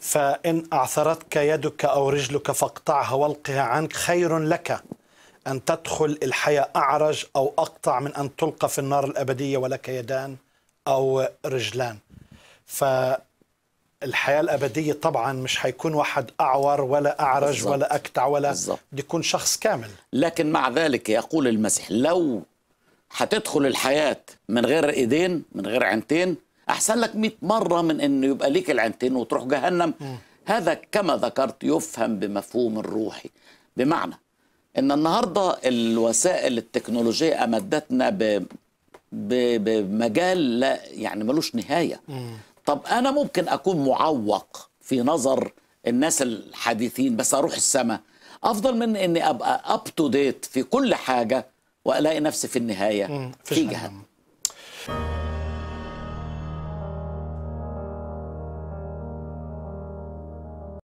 فإن أعثرتك يدك أو رجلك فاقطعها والقها عنك خير لك أن تدخل الحياة أعرج أو أقطع من أن تلقى في النار الأبدية ولك يدان أو رجلان فالحياة الأبدية طبعا مش هيكون واحد أعور ولا أعرج بالزبط. ولا أكتع ولا بالزبط. يكون شخص كامل لكن مع ذلك يقول المسيح لو هتدخل الحياة من غير إيدين من غير عينتين احسن لك 100 مره من انه يبقى ليك العينتين وتروح جهنم م. هذا كما ذكرت يفهم بمفهوم الروحي بمعنى ان النهارده الوسائل التكنولوجيه امدتنا ب... ب... بمجال لا يعني ملوش نهايه م. طب انا ممكن اكون معوق في نظر الناس الحديثين بس اروح السماء افضل من اني ابقى اب تو ديت في كل حاجه والاقي نفسي في النهايه في جهنم